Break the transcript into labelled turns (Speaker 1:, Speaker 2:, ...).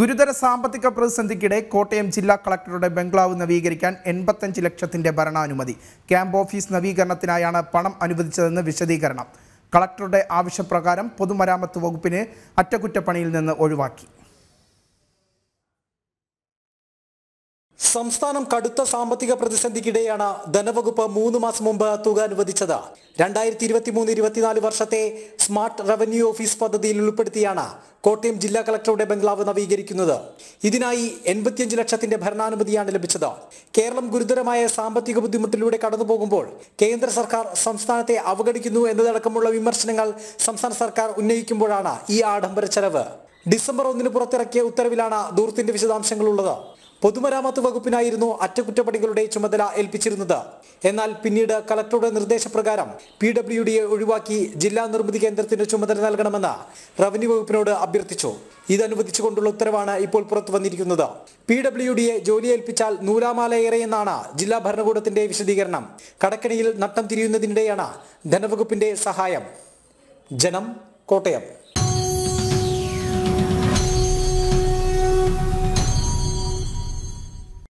Speaker 1: ഗുരുതര സാമ്പത്തിക പ്രതിസന്ധിക്കിടെ കോട്ടയം ജില്ലാ കളക്ടറുടെ ബംഗ്ലാവ് നവീകരിക്കാൻ എൺപത്തഞ്ച് ലക്ഷത്തിന്റെ ഭരണാനുമതി ക്യാമ്പ് ഓഫീസ് നവീകരണത്തിനായാണ് പണം അനുവദിച്ചതെന്ന് വിശദീകരണം കളക്ടറുടെ ആവശ്യപ്രകാരം പൊതുമരാമത്ത് വകുപ്പിനെ അറ്റകുറ്റപ്പണിയിൽ നിന്ന് ഒഴിവാക്കി
Speaker 2: സംസ്ഥാനം കടുത്ത സാമ്പത്തിക പ്രതിസന്ധിക്കിടെയാണ് ധനവകുപ്പ് മൂന്ന് മാസം മുമ്പ് തുക അനുവദിച്ചത് രണ്ടായിരത്തി ഇരുപത്തി മൂന്ന് ഇരുപത്തിനാല് വർഷത്തെ സ്മാർട്ട് റവന്യൂ ഓഫീസ് പദ്ധതിയിൽ ഉൾപ്പെടുത്തിയാണ് കോട്ടയം ജില്ലാ കളക്ടറുടെ ബംഗ്ലാവ് നവീകരിക്കുന്നത് ഇതിനായി എൺപത്തിയഞ്ച് ലക്ഷത്തിന്റെ ഭരണാനുമതിയാണ് ലഭിച്ചത് കേരളം ഗുരുതരമായ സാമ്പത്തിക ബുദ്ധിമുട്ടിലൂടെ കടന്നുപോകുമ്പോൾ കേന്ദ്ര സർക്കാർ സംസ്ഥാനത്തെ അവഗണിക്കുന്നു എന്നതടക്കമുള്ള വിമർശനങ്ങൾ സംസ്ഥാന സർക്കാർ ഉന്നയിക്കുമ്പോഴാണ് ഈ ആഡംബര ചെലവ് ഡിസംബർ ഒന്നിന് പുറത്തിറക്കിയ ഉത്തരവിലാണ് ദൂർത്തിന്റെ വിശദാംശങ്ങളുള്ളത് പൊതുമരാമത്ത് വകുപ്പിനായിരുന്നു അറ്റകുറ്റപ്പണികളുടെ ചുമതല ഏൽപ്പിച്ചിരുന്നത് എന്നാൽ പിന്നീട് കളക്ടറുടെ നിർദ്ദേശപ്രകാരം പി ഡബ്ല്യു ഡിയെ ഒഴിവാക്കി ജില്ലാ നിർമ്മിതി കേന്ദ്രത്തിന് ചുമതല നൽകണമെന്ന് റവന്യൂ വകുപ്പിനോട് അഭ്യർത്ഥിച്ചു ഇതനുവദിച്ചുകൊണ്ടുള്ള ഉത്തരവാണ് ഇപ്പോൾ പുറത്തു വന്നിരിക്കുന്നത് പി ഡബ്ല്യു ഡിയെ ജോലി ഏൽപ്പിച്ചാൽ നൂലാമാലയേറെയെന്നാണ് ജില്ലാ ഭരണകൂടത്തിന്റെ വിശദീകരണം കടക്കണിയിൽ നട്ടം തിരിയുന്നതിനിടെയാണ് ധനവകുപ്പിന്റെ സഹായം ജനം കോട്ടയം